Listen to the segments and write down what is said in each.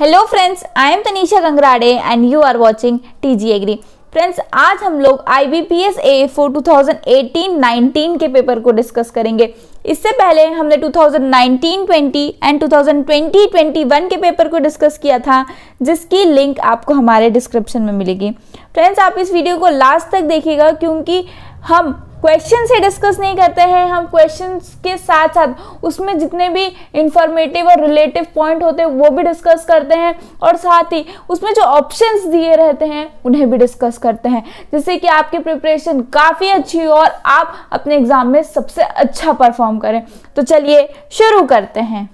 Hello friends I am Tanisha Gangrade and you are watching TG agri friends आज हम लोग I B P S A four two thousand eighteen nineteen के paper को discuss करेंगे इससे पहले हमने 2019-20 एंड 2020-21 के पेपर को डिस्कस किया था जिसकी लिंक आपको हमारे डिस्क्रिप्शन में मिलेगी फ्रेंड्स आप इस वीडियो को लास्ट तक देखिएगा क्योंकि हम क्वेश्चन से डिस्कस नहीं करते हैं हम क्वेश्चन के साथ साथ उसमें जितने भी इंफॉर्मेटिव और रिलेटिव पॉइंट होते हैं वो भी डिस्कस करते हैं और साथ ही उसमें जो ऑप्शन दिए रहते हैं उन्हें भी डिस्कस करते हैं जिससे कि आपकी प्रिपरेशन काफ़ी अच्छी हो और आप अपने एग्ज़ाम में सबसे अच्छा परफॉर्म करें तो चलिए शुरू करते हैं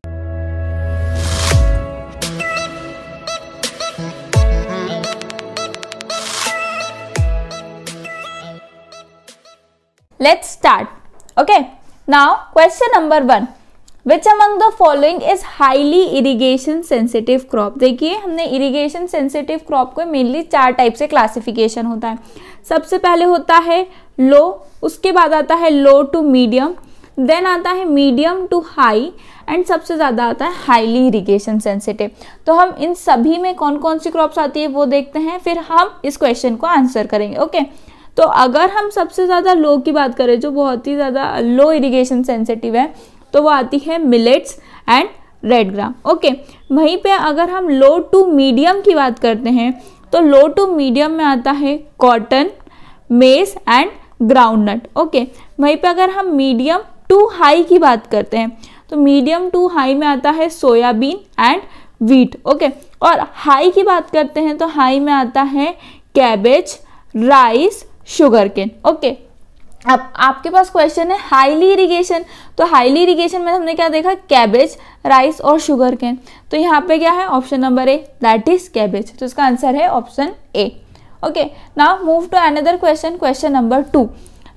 Let's start. Okay. Now, question number 1 Which among the following is highly irrigation sensitive crop? देखिए हमने irrigation sensitive crop को mainly चार type से classification होता है सबसे पहले होता है लो उसके बाद आता है लो टू मीडियम देन आता है मीडियम टू हाई एंड सबसे ज़्यादा आता है हाईली irrigation सेंसिटिव तो हम इन सभी में कौन कौन सी crops आती है वो देखते हैं फिर हम इस क्वेश्चन को आंसर करेंगे ओके okay? तो अगर हम सबसे ज़्यादा लो की बात करें जो बहुत ही ज़्यादा लो इरीगेशन सेंसिटिव है तो वो आती है millets and red gram okay वहीं पे अगर हम लो टू मीडियम की बात करते हैं तो लो टू मीडियम में आता है cotton maize and groundnut okay वहीं पे अगर हम मीडियम टू हाई की बात करते हैं तो मीडियम टू हाई में आता है सोयाबीन एंड वीट ओके और हाई की बात करते हैं तो हाई में आता है cabbage rice sugar cane okay अब आपके पास क्वेश्चन है हाईली इरिगेशन तो हाईली इरिगेशन में हमने क्या देखा कैबेज राइस और शुगर केन तो यहाँ पे क्या है option number A that is cabbage तो इसका आंसर है option A okay now move to another question question number two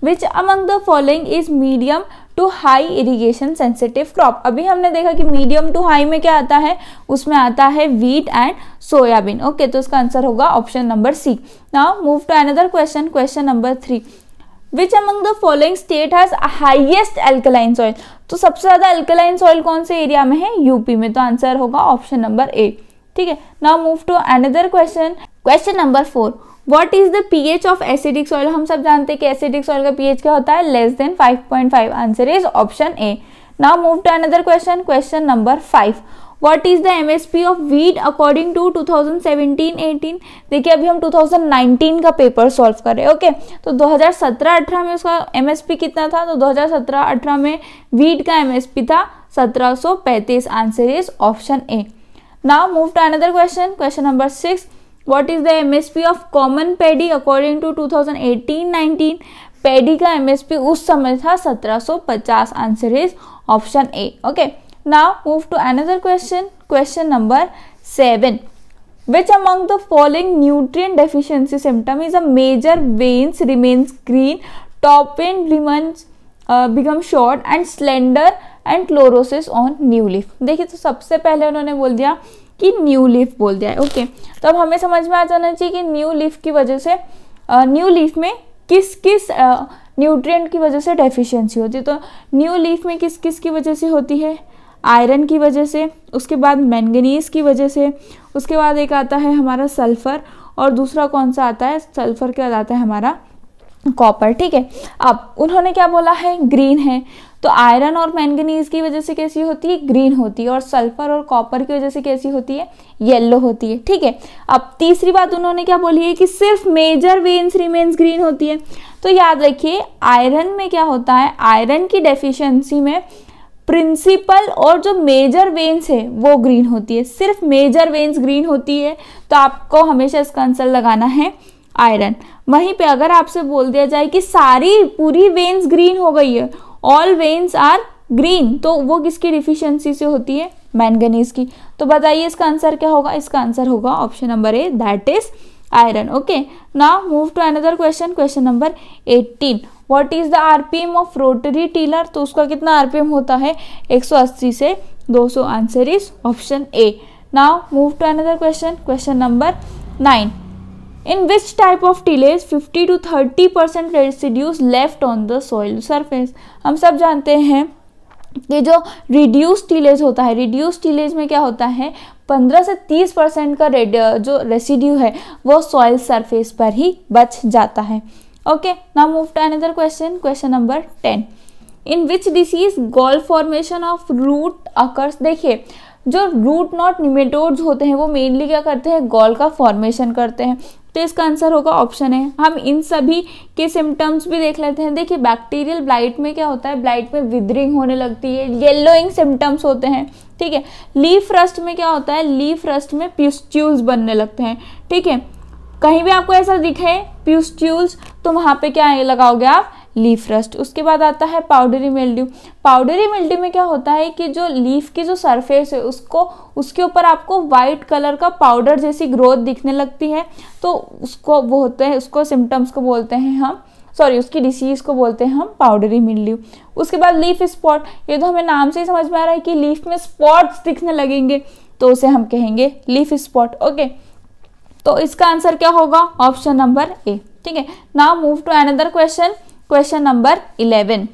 which among the following is medium to high irrigation sensitive crop अभी हमने देखा कि मीडियम टू हाई में क्या आता है उसमें आता है वीट एंड सोयाबीन ओके तो इसका आंसर होगा option number C now move to another question question number three which among the following state has highest alkaline soil तो सबसे ज़्यादा एल्कलाइन सॉइल कौन से एरिया में है यूपी में तो आंसर होगा ऑप्शन नंबर ए ठीक है now move to another question question number four what is the pH of acidic soil हम सब जानते हैं कि एसिडिक सॉइल का पीएच क्या होता है less than 5.5 answer is option A now move to another question question number five what is the M S P of wheat according to seventeen eighteen देखिए अभी हम टू थाउजेंड नाइनटीन का paper solve कर रहे हैं okay तो दो हजार सत्रह अठारह में उसका एमएसपी कितना था तो दो हजार सत्रह अठारह में वीट का एमएसपी था सत्रह सौ पैंतीस answer is option A now move to another question question number six what is the M S P of common paddy according to two thousand eighteen nineteen paddy का एम एस पी उस समय था सत्रह सौ पचास answer is option A okay now move to another question question number seven which among the following nutrient deficiency symptom is a major veins remains green top in remains become short and slender and chlorosis on new leaf देखिए तो सबसे पहले उन्होंने बोल दिया कि new leaf बोल दिया है ओके तो अब हमें समझ में आ जाना चाहिए कि न्यू लीफ की वजह से न्यू लीफ में किस किस न्यूट्रिएंट की वजह से डेफिशिएंसी होती है तो न्यू लीफ में किस किस की वजह से होती है आयरन की वजह से उसके बाद मैंगनीज की वजह से उसके बाद एक आता है हमारा सल्फ़र और दूसरा कौन सा आता है सल्फ़र के बाद आता है हमारा कॉपर ठीक है अब उन्होंने क्या बोला है ग्रीन है तो आयरन और मैंगनीज की वजह से कैसी होती है ग्रीन होती है और सल्फर और कॉपर की वजह से कैसी होती है येलो होती है ठीक है अब तीसरी बात उन्होंने क्या बोली है कि सिर्फ मेजर वेन्स रिमेन्स ग्रीन होती है तो याद रखिए आयरन में क्या होता है आयरन की डेफिशिएंसी में प्रिंसिपल और जो मेजर वेन्स है वो ग्रीन होती है सिर्फ मेजर वेन्स ग्रीन होती है तो आपको हमेशा इसका आंसर लगाना है आयरन वहीं पे अगर आपसे बोल दिया जाए कि सारी पूरी वेन्स ग्रीन हो गई है ऑल वेन्स आर ग्रीन तो वो किसकी डिफिशियंसी से होती है मैंगनीज की तो बताइए इसका आंसर क्या होगा इसका आंसर होगा option number A that is iron okay now move to another question question number 18 what is the RPM of rotary tiller तो उसका कितना आरपीएम होता है 180 से 200 answer is option A now move to another question question number nine in which type of tillage 50 to 30 percent residues left on the soil surface हम सब जानते हैं कि जो रिड्यूस टीलेज होता है रिड्यूस टीलेज में क्या होता है 15 से 30 परसेंट का जो रेसिड्यू है वो सॉइल सरफेस पर ही बच जाता है okay now move to another question question number ten in which disease gall formation of root occurs देखिए जो रूट नॉट निमेटोड्स होते हैं वो मेनली क्या करते हैं गॉल का फॉर्मेशन करते हैं तो इसका आंसर होगा ऑप्शन है हम इन सभी के सिम्टम्स भी देख लेते हैं देखिए बैक्टीरियल ब्लाइट में क्या होता है ब्लाइट में विदरिंग होने लगती है येलोइंग सिम्टम्स होते हैं ठीक है लीफ रस्ट में क्या होता है लीफ रस्ट में प्यूस्ट्यूल्स बनने लगते हैं ठीक है कहीं भी आपको ऐसा दिखे प्यूस्ट्यूल्स तो वहाँ पे क्या लगाओगे आप लीफ रस्ट उसके बाद आता है पाउडरी मिल्ड्यू पाउडरी मिल्ड्यू में क्या होता है कि जो लीफ की जो सरफेस है उसको उसके ऊपर आपको वाइट कलर का पाउडर जैसी ग्रोथ दिखने लगती है तो उसको वो होते हैं उसको सिम्टम्स को बोलते हैं हम सॉरी उसकी डिसीज़ को बोलते हैं हम पाउडरी मिल्ड्यू उसके बाद लीफ स्पॉट ये तो हमें नाम से ही समझ में आ रहा है कि लीफ में स्पॉट्स दिखने लगेंगे तो उसे हम कहेंगे लीफ स्पॉट ओके तो इसका आंसर क्या होगा ऑप्शन नंबर ए ठीक है now move to another question Question number 11.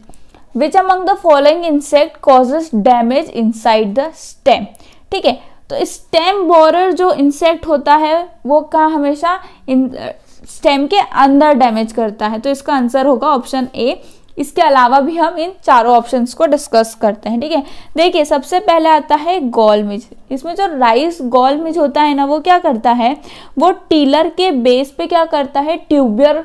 Which among the following insect causes damage inside the stem? ठीक है तो स्टेम बोरर जो इंसेक्ट होता है वो का हमेशा स्टेम के अंदर डैमेज करता है तो इसका आंसर होगा ऑप्शन ए इसके अलावा भी हम इन चारों ऑप्शंस को डिस्कस करते हैं ठीक है देखिए सबसे पहले आता है गोल मिज इसमें जो राइस गोल मिज होता है ना वो क्या करता है वो टीलर के बेस पे क्या करता है ट्यूबर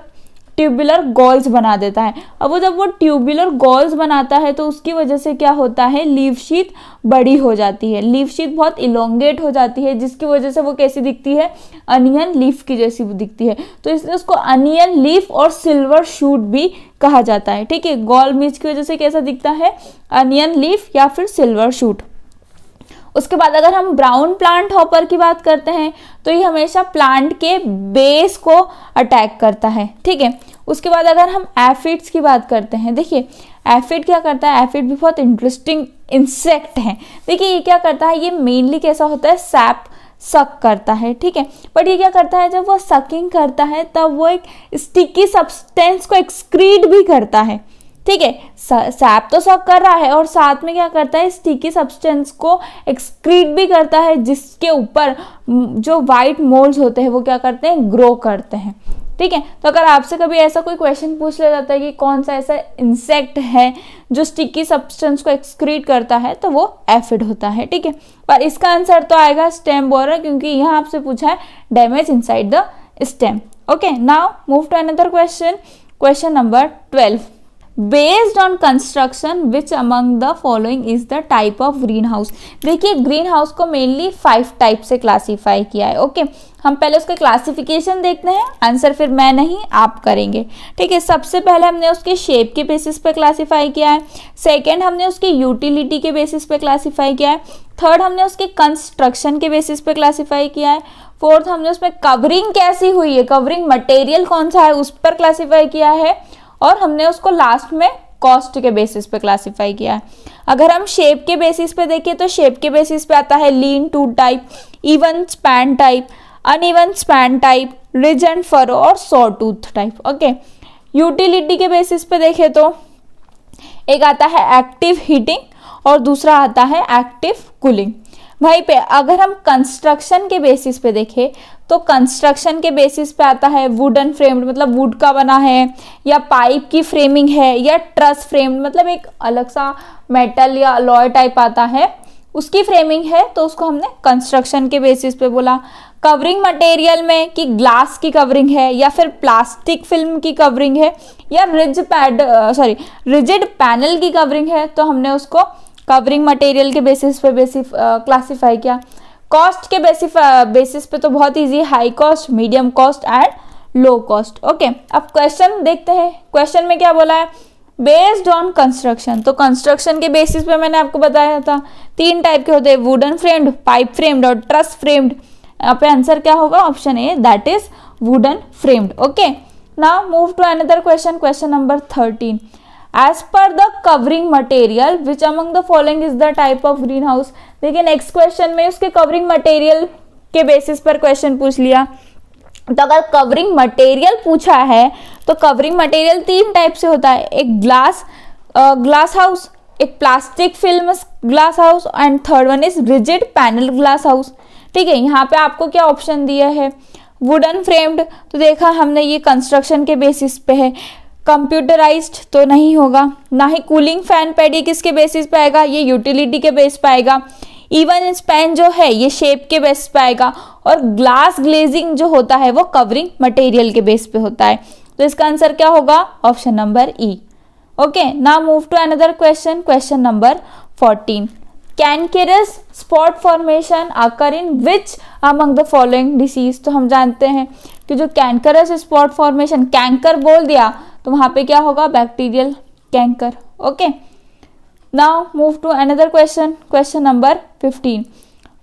ट्यूबुलर गॉल्स बना देता है अब वो जब वो ट्यूबुलर गॉल्स बनाता है तो उसकी वजह से क्या होता है लीव शीत बड़ी हो जाती है लीव शीत बहुत इलोंगेट हो जाती है जिसकी वजह से वो कैसी दिखती है अनियन लीफ की जैसी दिखती है तो इसलिए उसको अनियन लीफ और सिल्वर शूट भी कहा जाता है ठीक है गॉल मिर्च की वजह से कैसा दिखता है अनियन लीफ या फिर सिल्वर शूट उसके बाद अगर हम ब्राउन प्लांट हॉपर की बात करते हैं तो ये हमेशा प्लांट के बेस को अटैक करता है ठीक है उसके बाद अगर हम एफिड्स की बात करते हैं देखिए एफिड क्या करता है एफिड भी बहुत इंटरेस्टिंग इंसेक्ट है देखिए ये क्या करता है ये मेनली कैसा होता है सैप सक करता है ठीक है बट ये क्या करता है जब वो सकिंग करता है तब वो एक स्टिकी सब्सटेंस को एक्सक्रीट भी करता है ठीक है सैप तो सब कर रहा है और साथ में क्या करता है स्टिकी सब्सटेंस को एक्सक्रीट भी करता है जिसके ऊपर जो वाइट मोल्ड्स होते हैं वो क्या करते हैं ग्रो करते हैं ठीक है तो अगर आपसे कभी ऐसा कोई क्वेश्चन पूछ लिया जाता है कि कौन सा ऐसा इंसेक्ट है जो स्टिकी सब्सटेंस को एक्सक्रीट करता है तो वो एफिड होता है ठीक है पर इसका आंसर तो आएगा स्टेम बोरर क्योंकि यहाँ आपसे पूछा है damage inside the stem okay now move to another question question number twelve based on construction which among the following is the type of green house देखिए ग्रीन हाउस को mainly five type से classify किया है okay okay, हम पहले उसका classification देखते हैं आंसर फिर मैं नहीं आप करेंगे ठीक है सबसे पहले हमने उसके शेप के बेसिस पे क्लासीफाई किया है सेकेंड हमने उसके यूटिलिटी के बेसिस पे क्लासीफाई किया है थर्ड हमने उसके कंस्ट्रक्शन के बेसिस पे क्लासीफाई किया है फोर्थ हमने उसमें कवरिंग कैसी हुई है कवरिंग मटेरियल कौन सा है उस पर क्लासीफाई किया है और हमने उसको लास्ट में कॉस्ट के बेसिस पे क्लासिफाई किया है अगर हम शेप के बेसिस पे देखें तो शेप के बेसिस पे आता है lean to type even span type uneven span type ridge and furrow और saw tooth type okay utility के बेसिस पे देखें तो एक आता है एक्टिव हीटिंग और दूसरा आता है एक्टिव कूलिंग वहीं पे अगर हम कंस्ट्रक्शन के बेसिस पे देखें तो कंस्ट्रक्शन के बेसिस पे आता है वुडन फ्रेम्ड मतलब वुड का बना है या पाइप की फ्रेमिंग है या ट्रस फ्रेम्ड मतलब एक अलग सा मेटल या अलॉय टाइप आता है उसकी फ्रेमिंग है तो उसको हमने कंस्ट्रक्शन के बेसिस पे बोला कवरिंग मटेरियल में कि ग्लास की कवरिंग है या फिर प्लास्टिक फिल्म की कवरिंग है या ridge pad sorry rigid panel की कवरिंग है तो हमने उसको कवरिंग मटेरियल के बेसिस पे बेसिस क्लासीफाई uh, किया कॉस्ट के बेसिस बेसिस uh, पे तो बहुत easy high cost medium cost and low cost okay अब क्वेश्चन देखते हैं क्वेश्चन में क्या बोला है बेस्ड ऑन कंस्ट्रक्शन तो कंस्ट्रक्शन के बेसिस पे मैंने आपको बताया था तीन टाइप के होते हैं वुडन फ्रेम्ड पाइप फ्रेम्ड और ट्रस फ्रेम्ड यहाँ पे आंसर क्या होगा option A that is wooden framed okay now move to another question question number thirteen as per the covering material which among the following is the type of green house देखिए next question में उसके covering material के basis पर question पूछ लिया तो अगर covering material पूछा है तो कवरिंग मटेरियल तीन टाइप से होता है एक ग्लास ग्लास हाउस एक plastic film glass house and third one is rigid panel glass house ठीक है यहाँ पे आपको क्या ऑप्शन दिया है वुडन फ्रेम्ड तो देखा हमने ये कंस्ट्रक्शन के बेसिस पे है कंप्यूटराइज्ड तो नहीं होगा ना ही कूलिंग फैन पैड ये किसके बेसिस पे आएगा ये यूटिलिटी के बेस पे आएगा इवन स्पैन जो है ये शेप के बेस पे आएगा और ग्लास ग्लेजिंग जो होता है वो कवरिंग मटेरियल के बेस पे होता है तो इसका आंसर क्या होगा option number E okay now move to another question question number fourteen cankerous spot formation occur in which among the following disease तो हम जानते हैं कि जो कैंकरस स्पॉट फॉर्मेशन कैंकर बोल दिया तो वहाँ पे क्या होगा bacterial canker okay now move to another question question number fifteen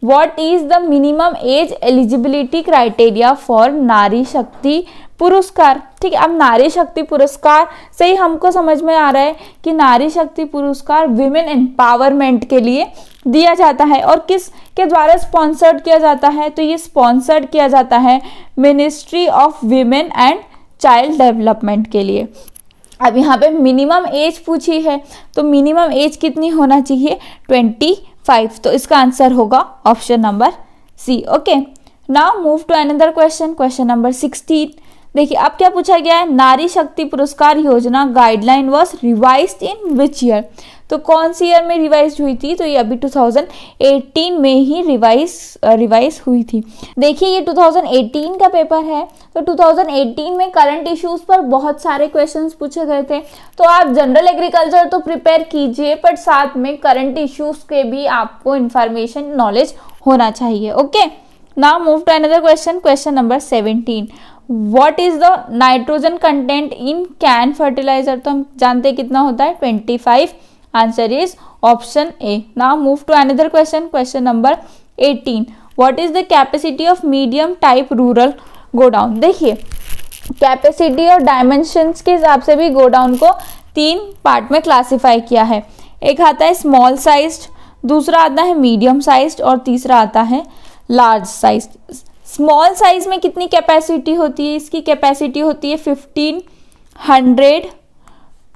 what is the minimum age eligibility criteria for Nari Shakti पुरस्कार ठीक है अब नारी शक्ति पुरस्कार से ही हमको समझ में आ रहा है कि नारी शक्ति पुरस्कार विमेन एम्पावरमेंट के लिए दिया जाता है और किस के द्वारा स्पॉन्सर्ड किया जाता है तो ये स्पॉन्सर्ड किया जाता है ministry of women and child development के लिए अब यहाँ पे मिनिमम एज पूछी है तो मिनिमम एज कितनी होना चाहिए ट्वेंटी फाइव तो इसका आंसर होगा option number C okay now move to another question question number sixteen देखिए अब क्या पूछा गया है नारी शक्ति पुरस्कार योजना guideline was revise in which year तो कौन सी ईयर में रिवाइज हुई थी तो ये अभी 2018 में ही रिवाइज रिवाइज हुई थी देखिए ये 2018 का पेपर है तो 2018 में करंट इश्यूज पर बहुत सारे क्वेश्चंस पूछे गए थे तो आप जनरल एग्रीकल्चर तो प्रिपेयर कीजिए बट साथ में करंट इश्यूज के भी आपको इंफॉर्मेशन नॉलेज होना चाहिए okay now move to another question question number seventeen what is the nitrogen content in CAN fertilizer तो हम जानते कितना होता है twenty five answer is option A now move to another question question number 18 what is the capacity of medium type rural godown देखिए capacity और dimensions के हिसाब से भी गोडाउन को तीन पार्ट में क्लासिफाई किया है एक आता है स्मॉल साइज दूसरा आता है मीडियम साइज और तीसरा आता है लार्ज साइज स्मॉल साइज में कितनी कैपेसिटी होती है इसकी कैपेसिटी होती है fifteen hundred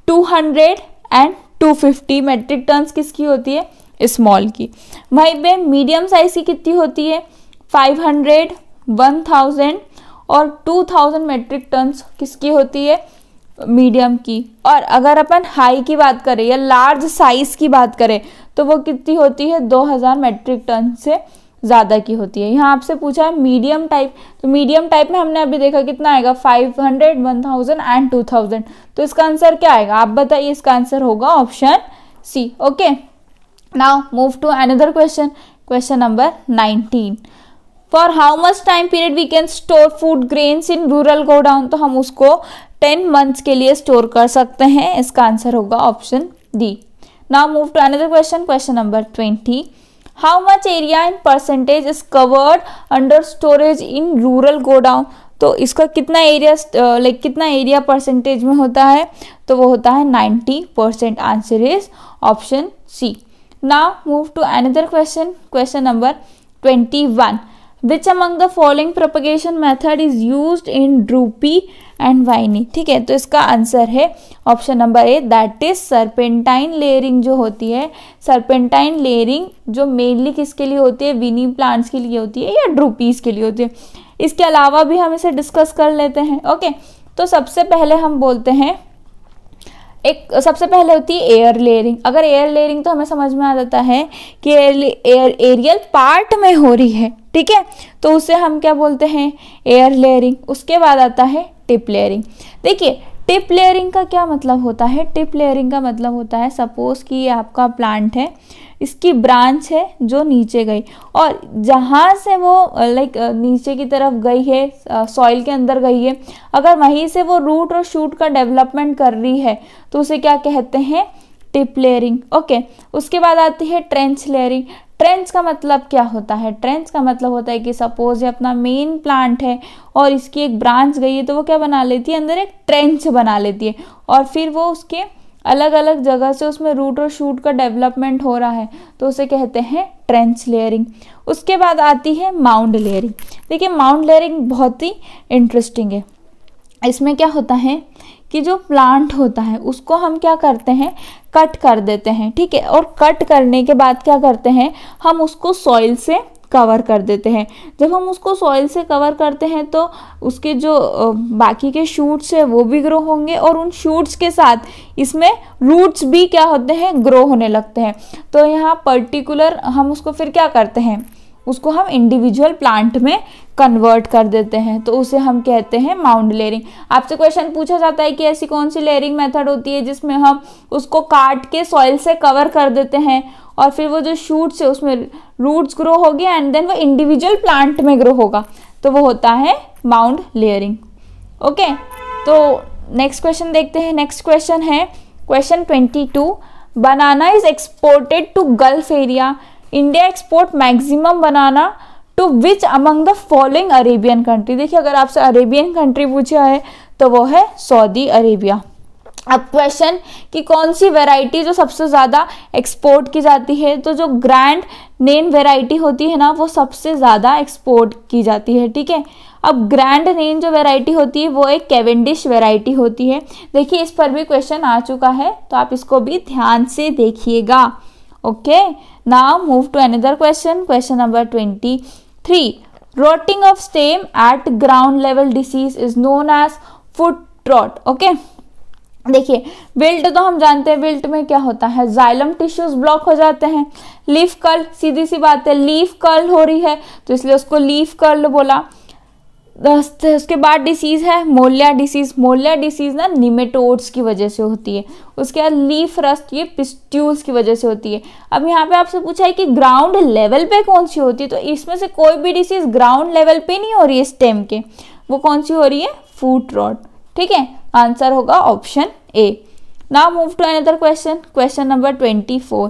to hundred and 250 metric tons किसकी होती है स्मॉल की वहीं पे मीडियम साइज की कितनी होती है 500 1000 और 2000 मेट्रिक टन्स किसकी होती है मीडियम की और अगर अपन हाई की बात करें या लार्ज साइज की बात करें तो वो कितनी होती है 2000 मेट्रिक टन से ज़्यादा की होती है यहाँ आपसे पूछा है मीडियम टाइप तो मीडियम टाइप में हमने अभी देखा कितना आएगा 500, 1000 एंड 2000 तो इसका आंसर क्या आएगा आप बताइए इसका आंसर होगा option C okay now move to another question question number 19 for how much time period we can store food grains in rural godown तो हम उसको टेन मंथ्स के लिए स्टोर कर सकते हैं इसका आंसर होगा option D now move to another question question number twenty how much area in percentage is covered under storage in rural godown तो इसका कितना एरिया लाइक कितना एरिया परसेंटेज में होता है तो वो होता है 90 percent answer is option C now move to another question question number 21 which among the following propagation method is use in droopy and viny ठीक है तो इसका आंसर है option number A that is serpentine layering जो होती है serpentine layering जो mainly किसके लिए होती है विनी प्लांट्स के लिए होती है या ड्रूपीज के लिए होती है इसके अलावा भी हम इसे डिस्कस कर लेते हैं ओके तो सबसे पहले हम बोलते हैं एक सबसे पहले होती है एयर लेयरिंग अगर एयर लेयरिंग तो हमें समझ में आ जाता है कि एयर एयर एरियल पार्ट में हो रही है ठीक है तो उसे हम क्या बोलते हैं एयर लेयरिंग उसके बाद आता है टिप लेयरिंग देखिए टिप लेयरिंग का क्या मतलब होता है टिप लेयरिंग का मतलब होता है सपोज कि ये आपका प्लांट है इसकी ब्रांच है जो नीचे गई और जहाँ से वो लाइक नीचे की तरफ गई है सॉइल के अंदर गई है अगर वहीं से वो रूट और शूट का डेवलपमेंट कर रही है तो उसे क्या कहते हैं टिप लेयरिंग ओके उसके बाद आती है ट्रेंच लेयरिंग ट्रेंच का मतलब क्या होता है ट्रेंच का मतलब होता है कि सपोज ये अपना मेन प्लांट है और इसकी एक ब्रांच गई है तो वो क्या बना लेती है अंदर एक ट्रेंच बना लेती है और फिर वो उसके अलग अलग जगह से उसमें रूट और शूट का डेवलपमेंट हो रहा है तो उसे कहते हैं ट्रेंच लेयरिंग उसके बाद आती है माउंड लेयरिंग देखिए माउंड लेयरिंग बहुत ही इंटरेस्टिंग है इसमें क्या होता है कि जो प्लांट होता है उसको हम क्या करते हैं कट कर देते हैं ठीक है और कट करने के बाद क्या करते हैं हम उसको सॉइल से कवर कर देते हैं जब हम उसको सॉइल से कवर करते हैं तो उसके जो बाकी के शूट्स हैं वो भी ग्रो होंगे और उन शूट्स के साथ इसमें रूट्स भी क्या होते हैं ग्रो होने लगते हैं तो यहाँ पर्टिकुलर हम उसको फिर क्या करते हैं उसको हम इंडिविजुअल प्लांट में कन्वर्ट कर देते हैं तो उसे हम कहते हैं माउंड लेयरिंग आपसे क्वेश्चन पूछा जाता है कि ऐसी कौन सी लेयरिंग मेथड होती है जिसमें हम उसको काट के सॉइल से कवर कर देते हैं और फिर वो जो शूट्स है उसमें रूट्स ग्रो होगी एंड देन वो इंडिविजुअल प्लांट में ग्रो होगा तो वो होता है माउंड लेयरिंग ओके तो नेक्स्ट क्वेश्चन देखते हैं नेक्स्ट क्वेश्चन है question twenty two banana is exported to Gulf area India export maximum banana to which among the following Arabian country देखिए अगर आपसे अरेबियन कंट्री पूछा है तो वो है सऊदी अरेबिया अब क्वेश्चन कि कौन सी वेराइटी जो सबसे ज़्यादा एक्सपोर्ट की जाती है तो जो ग्रैंड नेम वेराइटी होती है ना वो सबसे ज़्यादा एक्सपोर्ट की जाती है ठीक है अब ग्रैंड नेम जो वेराइटी होती है वो एक कैवेंडिश वेराइटी होती है देखिए इस पर भी क्वेश्चन आ चुका है तो आप इसको भी ध्यान से देखिएगा okay now move to another question question number 23 rotting of stem at ground level disease is known as foot rot okay देखिए विल्ट तो हम जानते हैं विल्ट में क्या होता है जाइलम टिश्यूज ब्लॉक हो जाते हैं लीफ कर्ल सीधी सी बात है लीफ कर्ल हो रही है तो इसलिए उसको लीफ कर्ल बोला उसके बाद डिसीज़ है मोल्या डिसीज़ मोलिया डिसीज़ ना निमेटोड्स की वजह से होती है उसके बाद लीफ रस्ट ये पिस्ट्यूल्स की वजह से होती है अब यहाँ पे आपसे पूछा है कि ग्राउंड लेवल पे कौन सी होती है तो इसमें से कोई भी डिसीज़ ग्राउंड लेवल पे नहीं हो रही है स्टेम के वो कौन सी हो रही है फूट रॉड ठीक है आंसर होगा option A now move to another question question number twenty four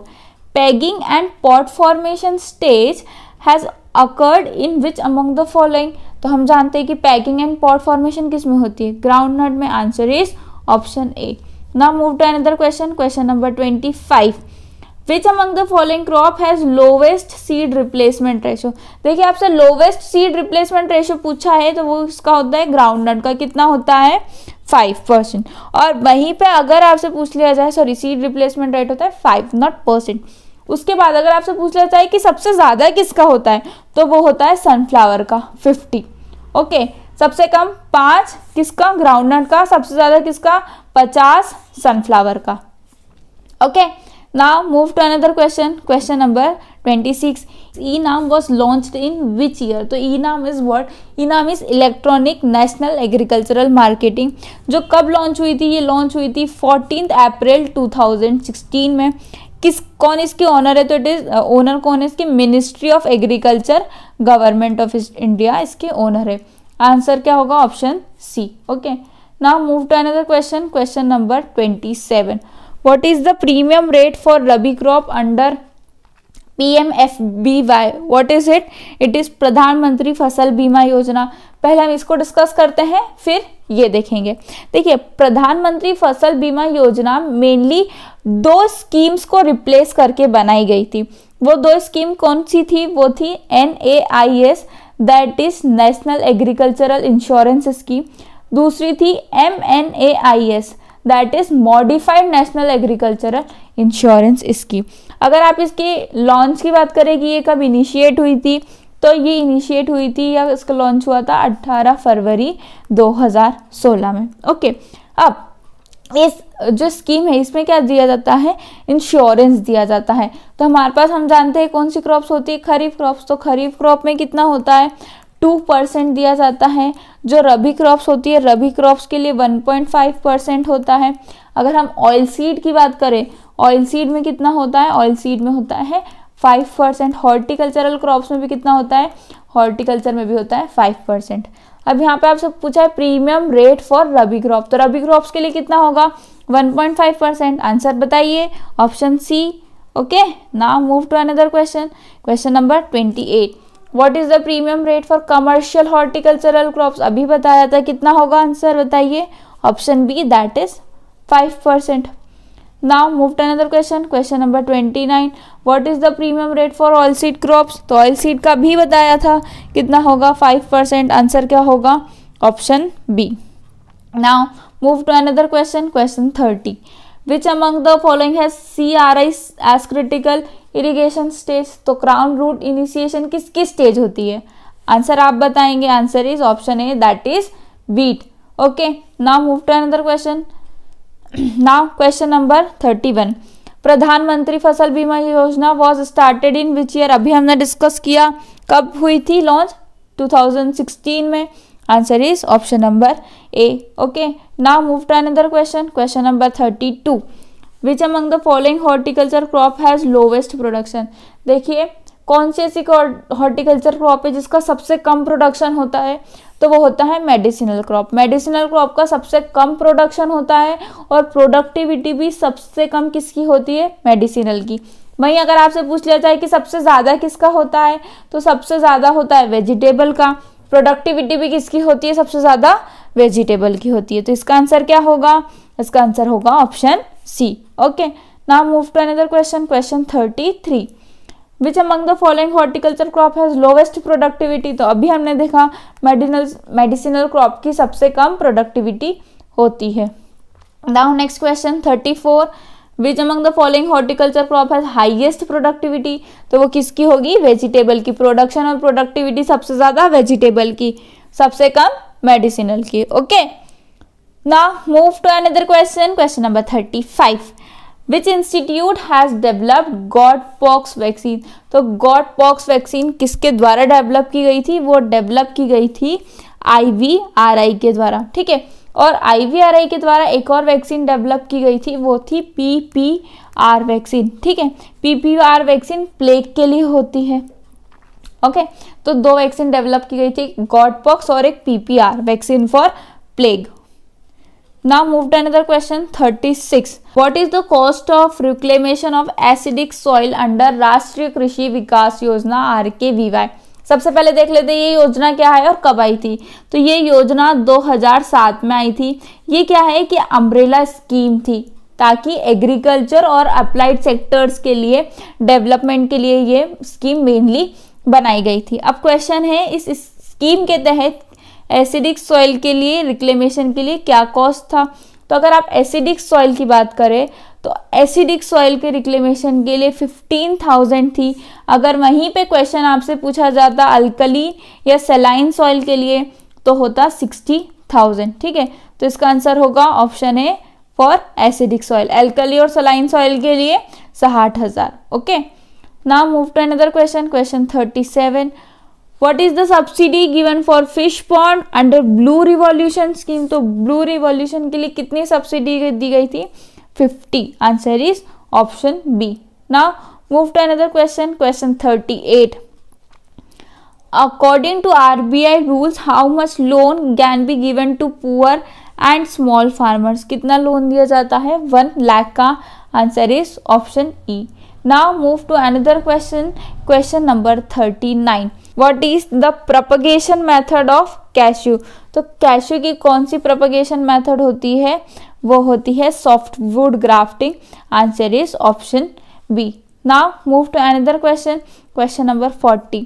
pegging and pod formation stage has occurred in which among the following तो हम जानते हैं कि पैकिंग एंड पॉट फॉर्मेशन किस में होती है ग्राउंड नट में answer is option A now move to another question question number twenty five which among the following crop has lowest seed replacement ratio देखिए आपसे लोवेस्ट सीड रिप्लेसमेंट रेशो पूछा है तो वो इसका होता है ग्राउंड नट का कितना होता है फाइव परसेंट और वहीं पे अगर आपसे पूछ लिया जाए सॉरी सीड रिप्लेसमेंट रेट होता है फाइव नॉट परसेंट उसके बाद अगर आपसे पूछा जाए कि सबसे ज़्यादा किसका होता है तो वो होता है सनफ्लावर का फिफ्टी ओके सबसे कम पाँच किसका ग्राउंडनट का सबसे ज़्यादा किसका पचास सनफ्लावर का okay now move to another question question number twenty six e NAM was launch in which year तो e e NAM is what e NAM is electronic national agricultural marketing जो कब launch हुई थी ये launch हुई थी fourteen April two thousand sixteen में किस कौन इसके ऑनर है तो इट इज ओनर कौन है इसकी ministry of agriculture government of India इसके ओनर है आंसर क्या होगा option C okay now move to another question question number twenty seven what is the premium rate for rabi crop under P M F B Y what is it it is Pradhan Mantri Fasal Bima योजना पहले हम इसको discuss करते हैं फिर ये देखेंगे देखिए प्रधानमंत्री फसल बीमा योजना मेनली दो स्कीम्स को रिप्लेस करके बनाई गई थी वो दो स्कीम कौन सी थी वो थी N A I S that is national agricultural insurance scheme दूसरी थी M N A I S that is modified national agricultural insurance scheme अगर आप इसके लॉन्च की बात करें कि ये कब इनिशिएट हुई थी तो ये इनिशिएट हुई थी या इसका लॉन्च हुआ था 18 फरवरी 2016 में ओके अब इस जो स्कीम है इसमें क्या दिया जाता है इंश्योरेंस दिया जाता है तो हमारे पास हम जानते हैं कौन सी क्रॉप्स होती है खरीफ क्रॉप्स तो खरीफ क्रॉप में कितना होता है टू परसेंट दिया जाता है जो रबी क्रॉप्स होती है रबी क्रॉप्स के लिए वन पॉइंट फाइव परसेंट होता है अगर हम ऑयल सीड की बात करें ऑयल सीड में कितना होता है ऑयल सीड में होता है फाइव परसेंट हॉर्टिकल्चरल क्रॉप्स में भी कितना होता है हॉर्टिकल्चर में भी होता है फाइव परसेंट अब यहाँ पे आपसे पूछा है premium rate for rabi crop तो रबी क्रॉप्स के लिए कितना होगा 1.5 परसेंट आंसर बताइए option C okay now move to another question question number 28 what is the premium rate for commercial horticultural crops अभी बताया था कितना होगा आंसर बताइए option B that is five percent now move to another question question number 29 what is the premium rate for oilseed crops तो oilseed का भी बताया था कितना होगा 5 परसेंट आंसर क्या होगा option B now move to another question question 30 which among the following has CRI as critical irrigation stage तो crown root initiation किसकी stage होती है आंसर आप बताएंगे answer is option A that is wheat okay now move to another question question number thirty one Pradhan Mantri Fasal Bima Yojana was started in which year अभी हमने discuss किया कब हुई थी लॉन्च 2016 में answer is option number A okay now move to another question question number thirty two which among the following horticulture crop has lowest production देखिए कौन सी ऐसी हॉर्टिकल्चर क्रॉप है जिसका सबसे कम प्रोडक्शन होता है तो वो होता है मेडिसिनल क्रॉप मेडिसिनल क्रॉप का सबसे कम प्रोडक्शन होता है और प्रोडक्टिविटी भी सबसे कम किसकी होती है मेडिसिनल की वहीं अगर आपसे पूछ लिया जाए कि सबसे ज़्यादा किसका होता है तो सबसे ज़्यादा होता है वेजिटेबल का प्रोडक्टिविटी भी किसकी होती है सबसे ज़्यादा वेजिटेबल की होती है तो इसका आंसर क्या होगा इसका आंसर होगा option C okay now move to another question question thirty three which among the following horticulture crop has lowest productivity तो अभी हमने देखा मेडिनल मेडिसिनल क्रॉप की सबसे कम प्रोडक्टिविटी होती है now next question thirty four which among the following horticulture crop has highest productivity तो वो किसकी होगी वेजिटेबल की प्रोडक्शन और प्रोडक्टिविटी सबसे ज़्यादा वेजिटेबल की सबसे कम मेडिसिनल की okay now move to another question question number thirty five which institute has developed goat pox vaccine तो गॉड पॉक्स वैक्सीन किसके द्वारा डेवलप की गई थी वो डेवलप की गई थी आई के द्वारा ठीक है और आई के द्वारा एक और वैक्सीन डेवलप की गई थी वो थी पी पी आर वैक्सीन ठीक है P P R vaccine plague के लिए होती है ओके तो दो वैक्सीन डेवलप की गई थी गॉडपॉक्स और एक P P R vaccine for plague Now move to another question 36. What is the cost of reclamation of acidic soil under राष्ट्रीय कृषि विकास योजना आर के वी वाई सबसे पहले देख लेते हैं ये योजना क्या है और कब आई थी तो ये योजना 2007 में आई थी ये क्या है कि अम्ब्रेला स्कीम थी ताकि एग्रीकल्चर और अप्लाइड सेक्टर्स के लिए डेवलपमेंट के लिए ये स्कीम मेनली बनाई गई थी अब क्वेश्चन है इस स्कीम के तहत एसिडिक सॉइल के लिए रिक्लेमेशन के लिए क्या कॉस्ट था तो अगर आप एसिडिक सॉइल की बात करें तो एसिडिक सॉइल के रिक्लेमेशन के लिए फिफ्टीन थाउजेंड थी अगर वहीं पे क्वेश्चन आपसे पूछा जाता अल्कली या सेलाइन सॉइल के लिए तो होता सिक्सटी थाउजेंड ठीक है तो इसका आंसर होगा ऑप्शन है फॉर एसिडिक सॉइल एल्कली और सलाइन सॉइल के लिए साठ हज़ार okay now move to another question question thirty seven what is the subsidy given for fish pond under blue revolution scheme तो ब्लू रिवॉल्यूशन के लिए कितनी सब्सिडी दी गई थी fifty answer is option B now move to another question question thirty eight according to R B I rules how much loan can be given to poor and small farmers कितना loan दिया जाता है one lakh का answer is option E now move to another question question number thirty nine what is the propagation method of cashew तो cashew की कौन सी प्रपगेशन method होती है वो होती है softwood grafting answer is option B now move to another question question number forty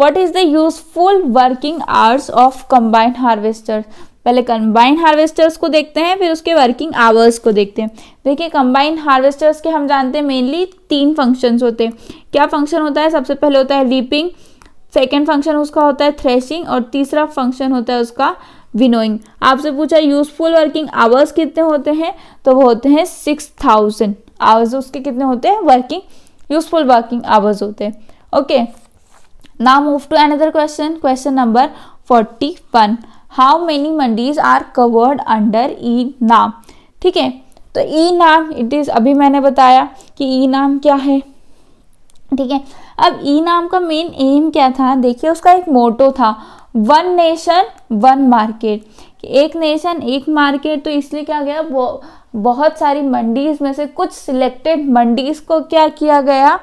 what is the useful working hours of combined harvester पहले combined harvesters को देखते हैं फिर उसके वर्किंग आवर्स को देखते हैं देखिए कंबाइंड हार्वेस्टर्स के हम जानते हैं मेनली तीन फंक्शंस होते हैं क्या फंक्शन होता है सबसे पहले होता है रीपिंग सेकेंड फंक्शन उसका होता है थ्रेशिंग और तीसरा फंक्शन होता है उसका विनोइंग आपसे पूछा यूजफुल वर्किंग आवर्स कितने होते हैं तो वो होते हैं सिक्स थाउजेंड आवर्स उसके कितने होते हैं वर्किंग यूजफुल वर्किंग आवर्स होते हैं okay move to another question question number forty one how many mandis are covered under e NAM ठीक है तो ई नाम इट इज़ अभी मैंने बताया कि ई नाम क्या है ठीक है अब ई e नाम का मेन एम क्या था देखिए उसका एक मोटो था वन नेशन वन मार्केट एक नेशन एक मार्केट तो इसलिए क्या गया वो बहुत सारी मंडीज में से कुछ सिलेक्टेड मंडीज को क्या किया गया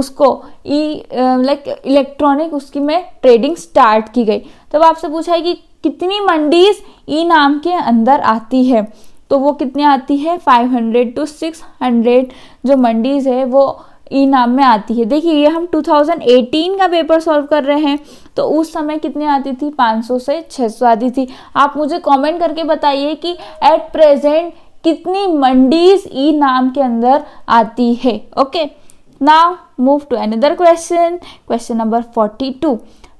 उसको ई लाइक इलेक्ट्रॉनिक उसकी में ट्रेडिंग स्टार्ट की गई तब आपसे पूछा है कि कितनी मंडीज ई e नाम के अंदर आती है तो वो कितनी आती है 500 टू 600 जो मंडीज है वो ई नाम में आती है देखिए ये हम 2018 का पेपर सॉल्व कर रहे हैं तो उस समय कितनी आती थी 500 से 600 आती थी आप मुझे कमेंट करके बताइए कि एट प्रेजेंट कितनी मंडीज ई नाम के अंदर आती है okay now move to another question question number 42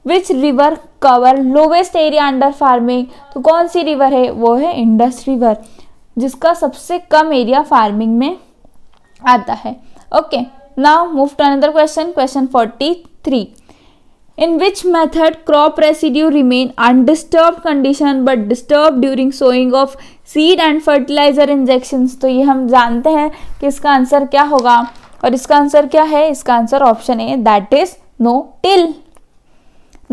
which river cover lowest area under farming तो कौन सी रिवर है वो है इंडस रिवर जिसका सबसे कम एरिया फार्मिंग में आता है okay okay. now move to another question question 43 in which method crop residue remain undisturbed condition but disturbed during sowing of seed and fertilizer injections तो ये हम जानते हैं कि इसका आंसर क्या होगा और इसका आंसर क्या है इसका answer option A that is no till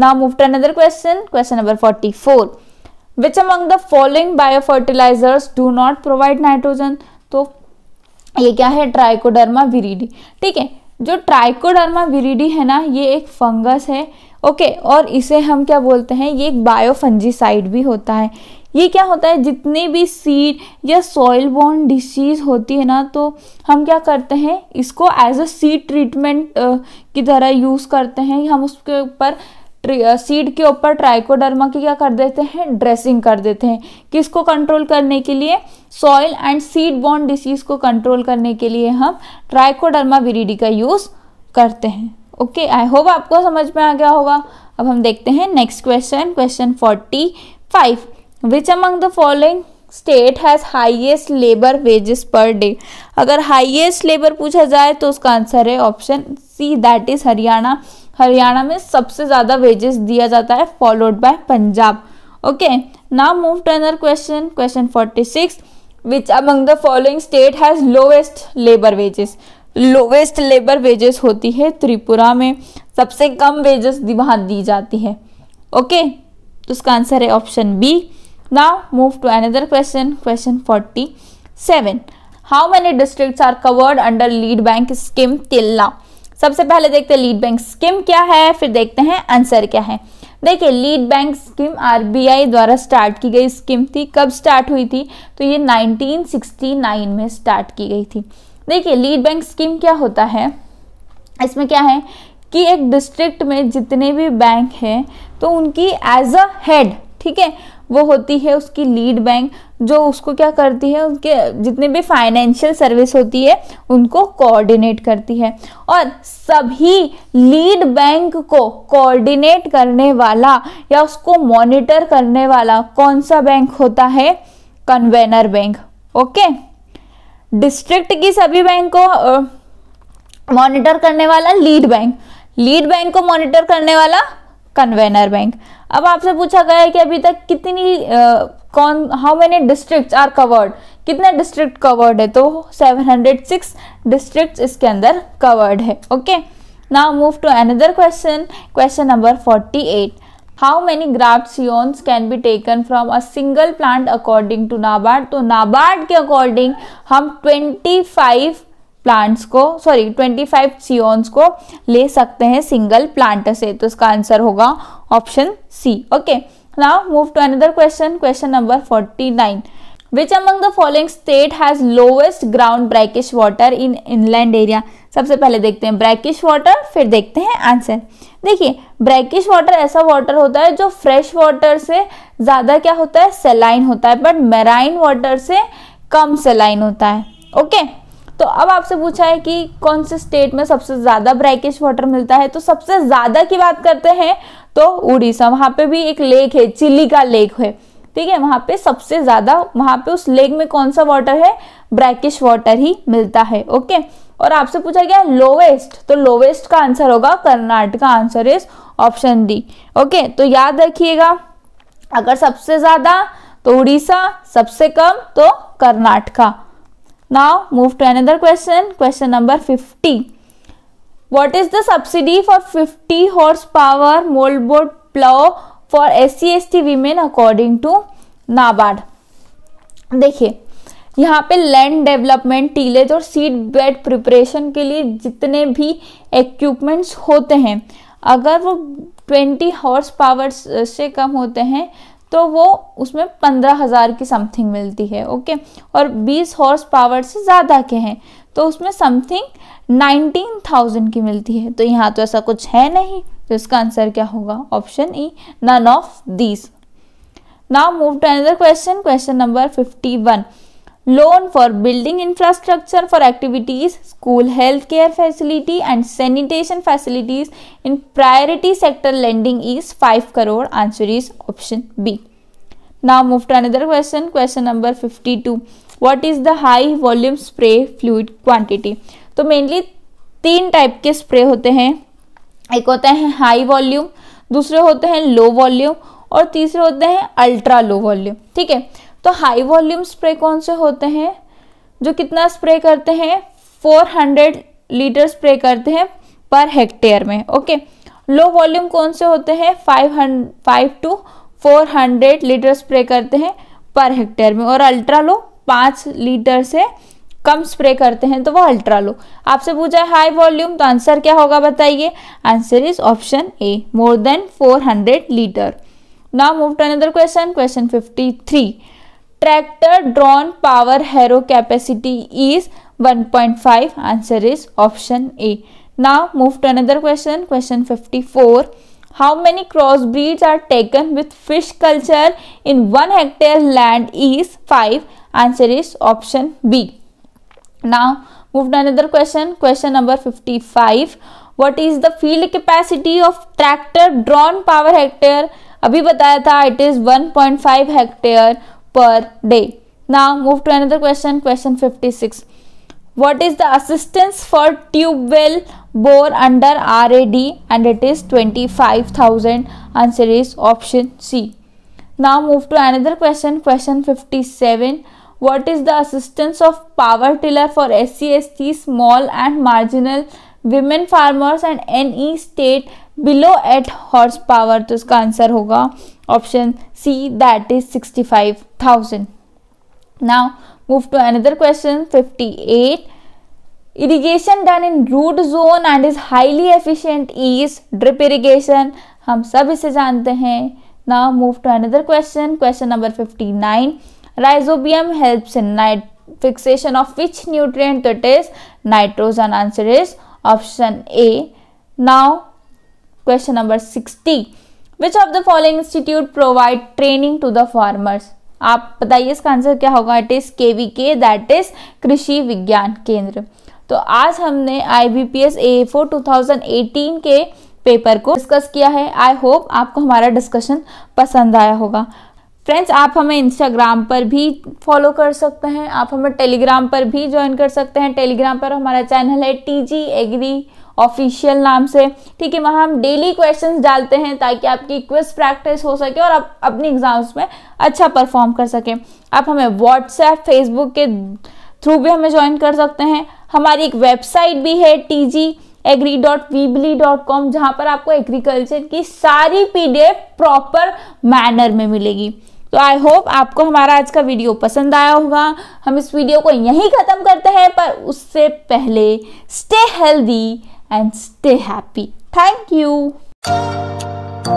now move to another question question number 44 which among the following biofertilizers do not provide nitrogen तो ये क्या है ट्राइकोडर्मा विरीडी ठीक है जो ट्राइकोडर्मा विरीडी है ना ये एक फंगस है ओके और इसे हम क्या बोलते हैं ये एक बायोफंजीसाइड भी होता है ये क्या होता है जितने भी सीड या सॉइल बोन डिसीज होती है ना तो हम क्या करते हैं इसको एज अ सीड ट्रीटमेंट की तरह यूज़ करते हैं हम उसके ऊपर सीड के ऊपर ट्राइकोडर्मा की क्या कर देते हैं ड्रेसिंग कर देते हैं किसको कंट्रोल करने के लिए सॉइल एंड सीड बॉन्ड डिसीज को कंट्रोल करने के लिए हम ट्राइकोडर्मा विरीडी का यूज़ करते हैं ओके आई होप आपको समझ में आ गया होगा अब हम देखते हैं next question question forty five which among the following state has highest labour wages per day अगर हाइएस्ट लेबर पूछा जाए तो उसका आंसर है option C that is Haryana Haryana में सबसे ज़्यादा वेजेस दिया जाता है followed by Punjab okay now move to another question question 46 which among the following state has lowest labour wages lowest labour wages होती है त्रिपुरा में सबसे कम वेजेस वहां दी जाती है ओके तो उसका आंसर है option B now move to another question question 47 how many districts are covered under lead bank scheme तिल्ला सबसे पहले देखते हैं लीड बैंक स्कीम क्या है फिर देखते हैं आंसर क्या है देखिए लीड बैंक स्कीम आरबीआई द्वारा स्टार्ट की गई स्कीम थी कब स्टार्ट हुई थी तो ये 1969 में स्टार्ट की गई थी देखिए लीड बैंक स्कीम क्या होता है इसमें क्या है कि एक डिस्ट्रिक्ट में जितने भी बैंक हैं तो उनकी एज अ हेड ठीक है वो होती है उसकी लीड बैंक जो उसको क्या करती है उनके जितने भी फाइनेंशियल सर्विस होती है उनको कोऑर्डिनेट करती है और सभी लीड बैंक को कोऑर्डिनेट करने वाला या उसको मॉनिटर करने वाला कौन सा बैंक होता है कन्वेनर बैंक ओके डिस्ट्रिक्ट की सभी बैंक को मॉनिटर करने वाला लीड बैंक लीड बैंक को मॉनिटर करने वाला कन्वेनर बैंक अब आपसे पूछा गया है कि अभी तक कितनी कौन how many districts are covered कितने डिस्ट्रिक्ट कवर्ड है तो 706 डिस्ट्रिक्ट्स इसके अंदर कवर्ड है okay now move to another question question number 48 how many graft scions can be taken from a single plant according to NABARD तो नाबार्ड के अकॉर्डिंग हम 25 plants को सॉरी 25 फाइव सीओन्स को ले सकते हैं सिंगल प्लांट से तो इसका आंसर होगा option C. Okay. Now move to another question. Question number forty-nine. Which among the following state has lowest ground brackish water in inland area? सबसे पहले देखते हैं ब्रैकिश वाटर फिर देखते हैं आंसर देखिए ब्रैकिश वाटर ऐसा वाटर होता है जो फ्रेश वाटर से ज़्यादा क्या होता है सेलाइन होता है बट मेराइन वाटर से कम सेलाइन होता है ओके तो अब आपसे पूछा है कि कौन से स्टेट में सबसे ज़्यादा ब्रैकिश वाटर मिलता है तो सबसे ज़्यादा की बात करते हैं तो उड़ीसा वहाँ पे भी एक लेक है चिल्ली का लेक है ठीक है वहाँ पे सबसे ज़्यादा वहाँ पे उस लेक में कौन सा वाटर है ब्रैकिश वाटर ही मिलता है ओके और आपसे पूछा गया लोवेस्ट तो लोवेस्ट का आंसर होगा कर्नाटक का answer is option D okay तो याद रखिएगा अगर सबसे ज़्यादा तो उड़ीसा सबसे कम तो Karnataka now move to another question question number fifty What is the subsidy for 50 horsepower moldboard plow for S C women according to NABARD देखिए यहाँ पे लैंड डेवलपमेंट टीलेज और सीड बेड प्रिपरेशन के लिए जितने भी इक्विपमेंट्स होते हैं अगर वो 20 हॉर्स पावर से कम होते हैं तो वो उसमें पंद्रह हज़ार की समथिंग मिलती है ओके और 20 हॉर्स पावर से ज़्यादा के हैं तो उसमें समथिंग थाउजेंड की मिलती है तो यहाँ तो ऐसा कुछ है नहीं तो इसका आंसर क्या होगा option E none of these now move to another question question number fifty one loan for building infrastructure for activities school health care facility and sanitation facilities in priority sector lending is five crore answer is option B now move to another question question number fifty two what is the high volume spray fluid quantity तो mainly तीन type के spray होते हैं एक होता है high volume दूसरे होते हैं लो वॉल्यूम और तीसरे होते हैं अल्ट्रा लो वॉल्यूम ठीक है तो हाई वॉल्यूम स्प्रे कौन से होते हैं जो कितना स्प्रे करते हैं 400 लीटर स्प्रे करते हैं पर हेक्टेयर में ओके लो वॉल्यूम कौन से होते हैं 500 5 टू 400 लीटर स्प्रे करते हैं पर हेक्टेयर में और अल्ट्रा लो पाँच लीटर से कम स्प्रे करते हैं तो वो अल्ट्रा लो आपसे पूछा है हाई वॉल्यूम तो आंसर क्या होगा बताइए answer is option A more than 400 litre now move to another question question 53 tractor drawn power harrow capacity is 1.5 answer is option A now move to another question question 54 how many cross breeds are taken with fish culture in one hectare land is five Answer is option B. Now move to another question. Question number 55. What is the field capacity of tractor drawn power hectare? अभी बताया था it is 1.5 hectare per day. Now move to another question. Question 56. What is the assistance for tube well bore under RAD and it is 25,000. Answer is option C. Now move to another question. Question 57 is of power tiller for S C S for small and marginal marginal farmers and N E state below eight horse power तो इसका answer होगा option C that is sixty five thousand now move to another question fifty eight irrigation done in root zone and is highly efficient is drip irrigation हम सब इसे जानते हैं now move to another question question number fifty nine rhizobium helps in nitro fixation of which nutrient it is nitrogen answer is option A now question number sixty which of the following institute provide training to the farmers आप बताइए इसका answer क्या होगा it is K V K that is Krishi Vigyan Kendra तो आज हमने I B P S A four two thousand eighteen के paper को डिस्कस किया है आई होप आपको हमारा डिस्कशन पसंद आया होगा फ्रेंड्स आप हमें इंस्टाग्राम पर भी फॉलो कर सकते हैं आप हमें टेलीग्राम पर भी ज्वाइन कर सकते हैं टेलीग्राम पर हमारा चैनल है टी जी एग्री ऑफिशियल नाम से ठीक है वहाँ हम डेली क्वेश्चंस डालते हैं ताकि आपकी क्विज प्रैक्टिस हो सके और आप अपनी एग्जाम्स में अच्छा परफॉर्म कर सकें आप हमें व्हाट्सएप फेसबुक के थ्रू भी हमें ज्वाइन कर सकते हैं हमारी एक वेबसाइट भी है T G agri dot Weebly dot com जहाँ पर आपको एग्रीकल्चर की सारी P D F proper manner में मिलेगी तो आई होप आपको हमारा आज का वीडियो पसंद आया होगा हम इस वीडियो को यहीं ख़त्म करते हैं पर उससे पहले stay healthy and stay happy thank you